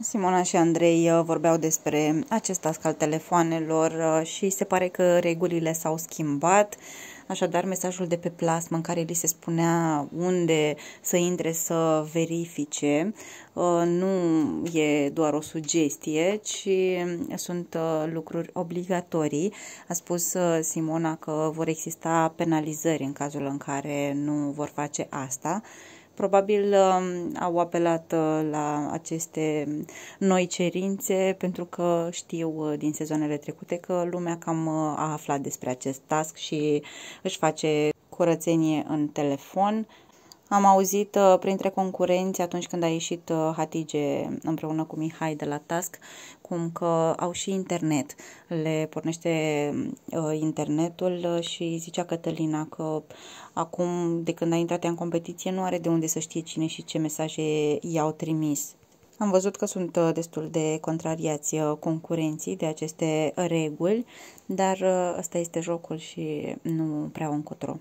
Simona și Andrei uh, vorbeau despre acest task al telefoanelor uh, și se pare că regulile s-au schimbat. Așadar, mesajul de pe plasmă în care li se spunea unde să intre să verifice uh, nu e doar o sugestie, ci sunt lucruri obligatorii. A spus Simona că vor exista penalizări în cazul în care nu vor face asta Probabil um, au apelat uh, la aceste noi cerințe pentru că știu uh, din sezoanele trecute că lumea cam uh, a aflat despre acest task și își face curățenie în telefon. Am auzit uh, printre concurenți atunci când a ieșit uh, Hatige împreună cu Mihai de la Task, cum că au și internet. Le pornește uh, internetul și zicea Cătălina că acum, de când a intrat ea în competiție, nu are de unde să știe cine și ce mesaje i-au trimis. Am văzut că sunt destul de contrariați concurenții de aceste reguli, dar ăsta este jocul și nu prea încotro.